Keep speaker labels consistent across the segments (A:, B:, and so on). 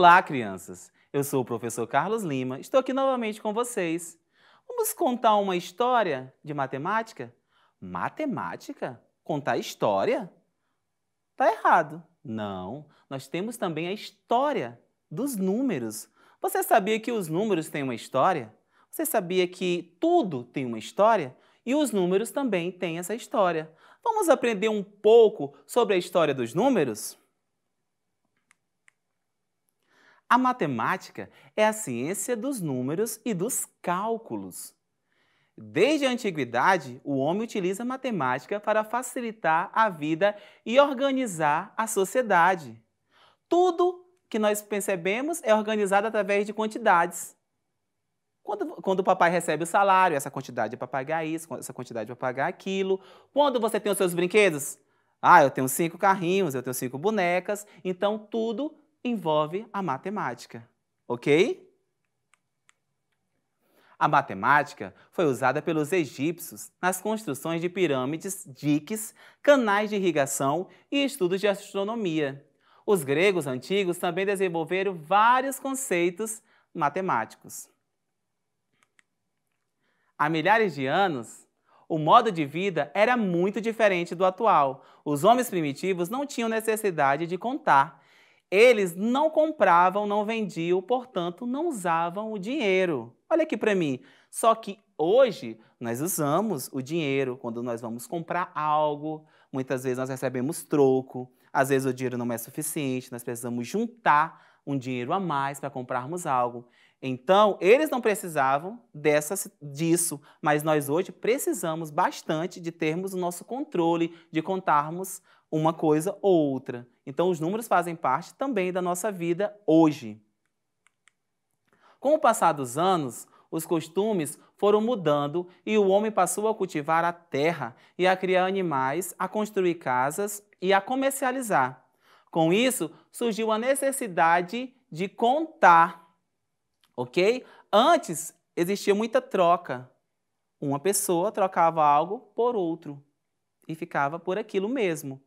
A: Olá, crianças! Eu sou o professor Carlos Lima, estou aqui novamente com vocês. Vamos contar uma história de matemática? Matemática? Contar história? Tá errado. Não, nós temos também a história dos números. Você sabia que os números têm uma história? Você sabia que tudo tem uma história? E os números também têm essa história. Vamos aprender um pouco sobre a história dos números? A matemática é a ciência dos números e dos cálculos. Desde a antiguidade, o homem utiliza a matemática para facilitar a vida e organizar a sociedade. Tudo que nós percebemos é organizado através de quantidades. Quando, quando, o papai recebe o salário, essa quantidade é para pagar isso, essa quantidade é para pagar aquilo. Quando você tem os seus brinquedos, ah, eu tenho cinco carrinhos, eu tenho cinco bonecas, então tudo envolve a matemática, ok? A matemática foi usada pelos egípcios nas construções de pirâmides, diques, canais de irrigação e estudos de astronomia. Os gregos antigos também desenvolveram vários conceitos matemáticos. Há milhares de anos, o modo de vida era muito diferente do atual. Os homens primitivos não tinham necessidade de contar, eles não compravam, não vendiam, portanto, não usavam o dinheiro. Olha aqui para mim. Só que hoje nós usamos o dinheiro quando nós vamos comprar algo. Muitas vezes nós recebemos troco, às vezes o dinheiro não é suficiente, nós precisamos juntar um dinheiro a mais para comprarmos algo. Então, eles não precisavam dessa, disso, mas nós hoje precisamos bastante de termos o nosso controle, de contarmos uma coisa ou outra. Então, os números fazem parte também da nossa vida hoje. Com o passar dos anos, os costumes foram mudando e o homem passou a cultivar a terra e a criar animais, a construir casas e a comercializar. Com isso, surgiu a necessidade de contar, ok? Antes existia muita troca. Uma pessoa trocava algo por outro e ficava por aquilo mesmo.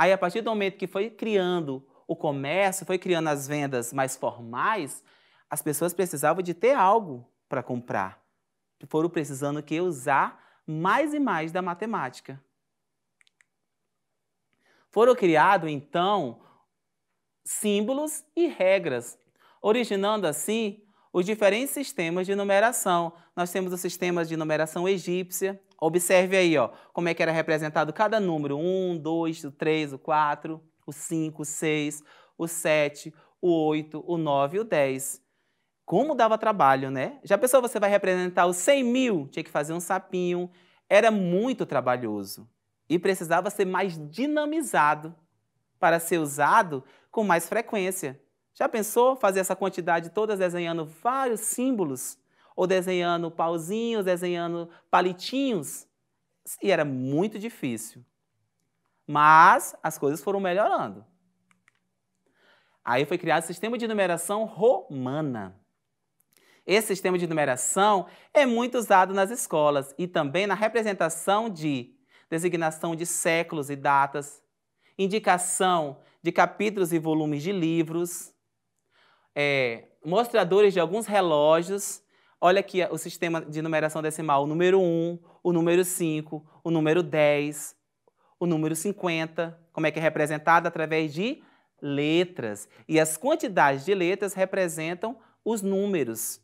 A: Aí, a partir do momento que foi criando o comércio, foi criando as vendas mais formais, as pessoas precisavam de ter algo para comprar. Foram precisando que usar mais e mais da matemática. Foram criados, então, símbolos e regras, originando assim os diferentes sistemas de numeração. Nós temos o sistema de numeração egípcia. Observe aí ó, como é que era representado cada número. 1, 2, 3, 4, o 5, 6, o 7, o 8, o 9 e o 10. Como dava trabalho, né? Já pensou você vai representar os 100 mil? Tinha que fazer um sapinho. Era muito trabalhoso e precisava ser mais dinamizado para ser usado com mais frequência. Já pensou fazer essa quantidade toda desenhando vários símbolos? Ou desenhando pauzinhos, desenhando palitinhos? E era muito difícil. Mas as coisas foram melhorando. Aí foi criado o sistema de numeração romana. Esse sistema de numeração é muito usado nas escolas e também na representação de designação de séculos e datas, indicação de capítulos e volumes de livros, é, mostradores de alguns relógios. Olha aqui o sistema de numeração decimal, o número 1, o número 5, o número 10, o número 50, como é que é representado? Através de letras. E as quantidades de letras representam os números.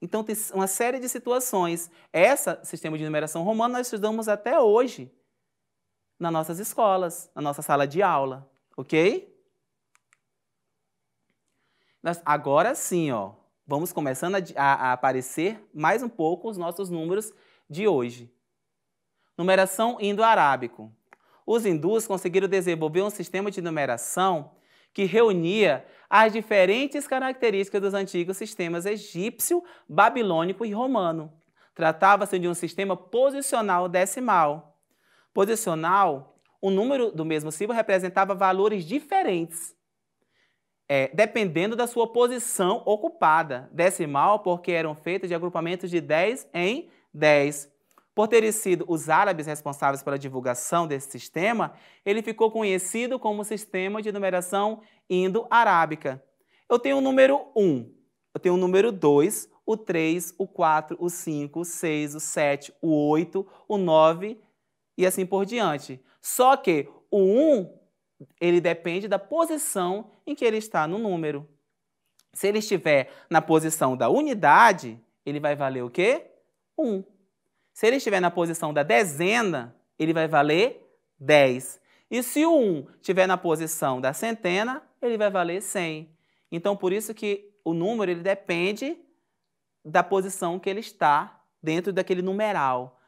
A: Então, tem uma série de situações. Esse sistema de numeração romana nós estudamos até hoje nas nossas escolas, na nossa sala de aula, ok? Nós, agora sim, ó, vamos começando a, a aparecer mais um pouco os nossos números de hoje. Numeração indo-arábico. Os hindus conseguiram desenvolver um sistema de numeração que reunia as diferentes características dos antigos sistemas egípcio, babilônico e romano. Tratava-se de um sistema posicional decimal. Posicional, o número do mesmo símbolo representava valores diferentes é, dependendo da sua posição ocupada. Decimal, porque eram feitas de agrupamentos de 10 em 10. Por terem sido os árabes responsáveis pela divulgação desse sistema, ele ficou conhecido como sistema de numeração indo-arábica. Eu tenho o número 1, eu tenho o número 2, o 3, o 4, o 5, o 6, o 7, o 8, o 9 e assim por diante. Só que o 1 ele depende da posição em que ele está no número. Se ele estiver na posição da unidade, ele vai valer o quê? 1. Um. Se ele estiver na posição da dezena, ele vai valer 10. E se o 1 um estiver na posição da centena, ele vai valer 100. Então, por isso que o número ele depende da posição que ele está dentro daquele numeral.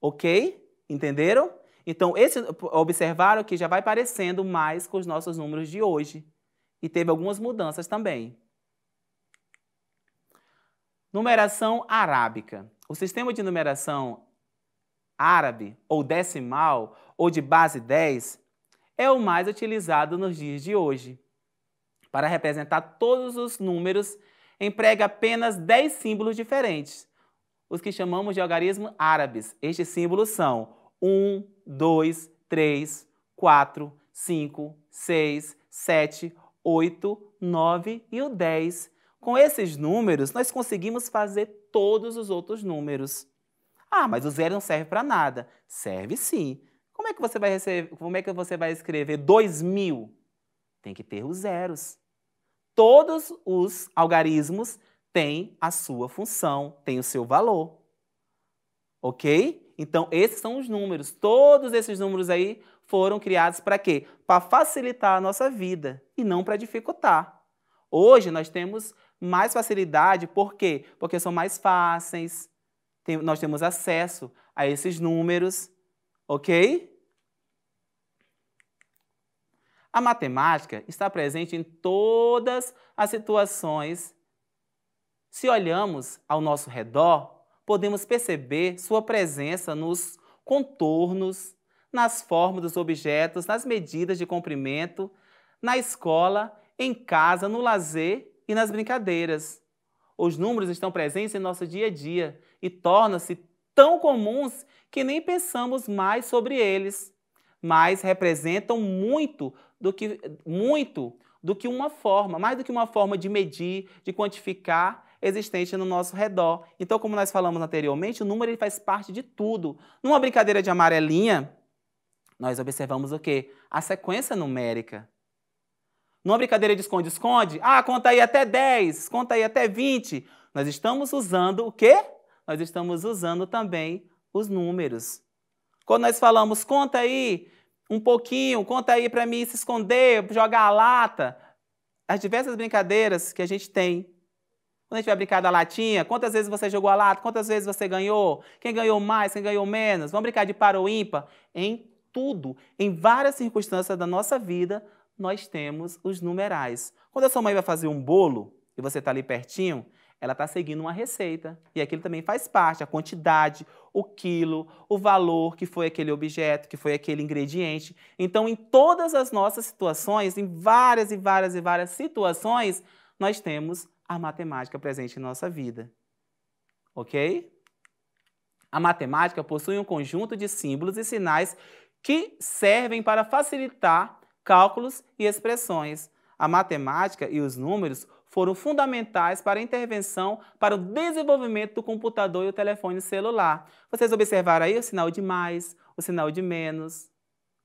A: Ok? Entenderam? Então, esse, observaram que já vai parecendo mais com os nossos números de hoje. E teve algumas mudanças também. Numeração arábica. O sistema de numeração árabe, ou decimal, ou de base 10, é o mais utilizado nos dias de hoje. Para representar todos os números, emprega apenas 10 símbolos diferentes, os que chamamos de algarismos árabes. Estes símbolos são 1, 2, 3, 4, 5, 6, 7, 8, 9 e o 10. Com esses números, nós conseguimos fazer todos os outros números. Ah, mas o zero não serve para nada. Serve sim. Como é que você vai receber, como é que você vai escrever 2000? Tem que ter os zeros. Todos os algarismos têm a sua função, têm o seu valor. OK? Então, esses são os números. Todos esses números aí foram criados para quê? Para facilitar a nossa vida e não para dificultar. Hoje nós temos mais facilidade, por quê? Porque são mais fáceis, tem, nós temos acesso a esses números, ok? A matemática está presente em todas as situações. Se olhamos ao nosso redor, podemos perceber sua presença nos contornos, nas formas dos objetos, nas medidas de comprimento, na escola, em casa, no lazer e nas brincadeiras. Os números estão presentes em nosso dia a dia e tornam-se tão comuns que nem pensamos mais sobre eles, mas representam muito do que muito do que uma forma, mais do que uma forma de medir, de quantificar, existente no nosso redor. Então, como nós falamos anteriormente, o número ele faz parte de tudo. Numa brincadeira de amarelinha, nós observamos o quê? A sequência numérica. Numa brincadeira de esconde-esconde, ah, conta aí até 10, conta aí até 20. Nós estamos usando o quê? Nós estamos usando também os números. Quando nós falamos, conta aí um pouquinho, conta aí para mim se esconder, jogar a lata. As diversas brincadeiras que a gente tem quando a gente vai brincar da latinha, quantas vezes você jogou a lata, quantas vezes você ganhou, quem ganhou mais, quem ganhou menos. Vamos brincar de par ou ímpar? Em tudo, em várias circunstâncias da nossa vida, nós temos os numerais. Quando a sua mãe vai fazer um bolo e você está ali pertinho, ela está seguindo uma receita. E aquilo também faz parte, a quantidade, o quilo, o valor que foi aquele objeto, que foi aquele ingrediente. Então, em todas as nossas situações, em várias e várias e várias situações, nós temos a matemática presente em nossa vida. Ok? A matemática possui um conjunto de símbolos e sinais que servem para facilitar cálculos e expressões. A matemática e os números foram fundamentais para a intervenção para o desenvolvimento do computador e o telefone celular. Vocês observaram aí o sinal de mais, o sinal de menos,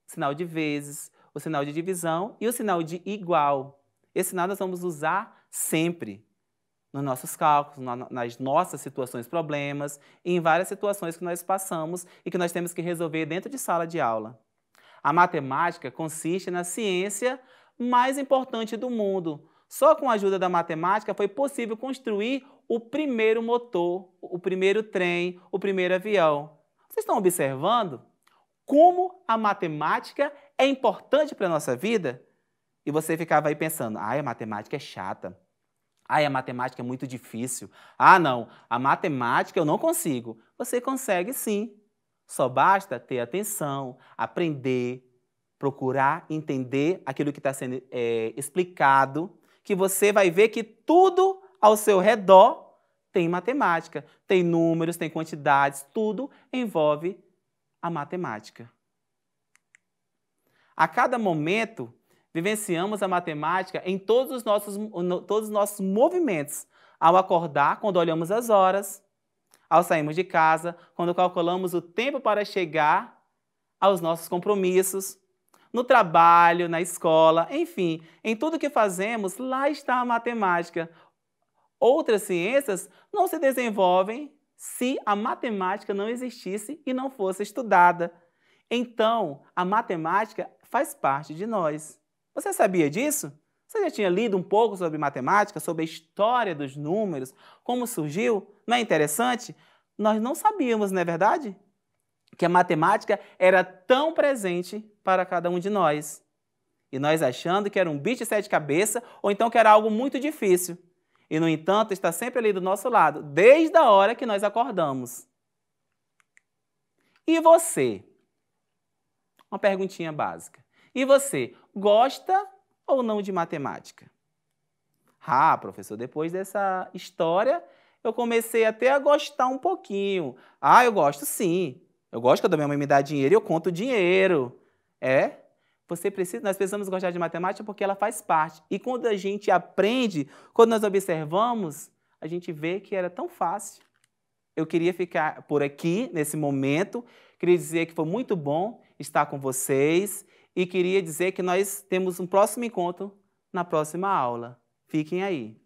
A: o sinal de vezes, o sinal de divisão e o sinal de igual. Esse sinal nós vamos usar sempre nos nossos cálculos, nas nossas situações, problemas, e em várias situações que nós passamos e que nós temos que resolver dentro de sala de aula. A matemática consiste na ciência mais importante do mundo. Só com a ajuda da matemática foi possível construir o primeiro motor, o primeiro trem, o primeiro avião. Vocês estão observando como a matemática é importante para a nossa vida? E você ficava aí pensando, ai, a matemática é chata Ai, a matemática é muito difícil. Ah, não, a matemática eu não consigo. Você consegue sim. Só basta ter atenção, aprender, procurar entender aquilo que está sendo é, explicado, que você vai ver que tudo ao seu redor tem matemática, tem números, tem quantidades, tudo envolve a matemática. A cada momento Vivenciamos a matemática em todos os nossos, todos os nossos movimentos. Ao acordar, quando olhamos as horas, ao sairmos de casa, quando calculamos o tempo para chegar aos nossos compromissos, no trabalho, na escola, enfim, em tudo que fazemos, lá está a matemática. Outras ciências não se desenvolvem se a matemática não existisse e não fosse estudada. Então, a matemática faz parte de nós. Você sabia disso? Você já tinha lido um pouco sobre matemática, sobre a história dos números, como surgiu? Não é interessante? Nós não sabíamos, não é verdade? Que a matemática era tão presente para cada um de nós. E nós achando que era um bicho de sete cabeças ou então que era algo muito difícil. E, no entanto, está sempre ali do nosso lado, desde a hora que nós acordamos. E você? Uma perguntinha básica. E você? gosta ou não de matemática? Ah, professor, depois dessa história, eu comecei até a gostar um pouquinho. Ah, eu gosto sim. Eu gosto quando minha mãe me dá dinheiro e eu conto dinheiro. É? Você precisa, nós precisamos gostar de matemática porque ela faz parte. E quando a gente aprende, quando nós observamos, a gente vê que era tão fácil. Eu queria ficar por aqui nesse momento, queria dizer que foi muito bom estar com vocês e queria dizer que nós temos um próximo encontro na próxima aula. Fiquem aí.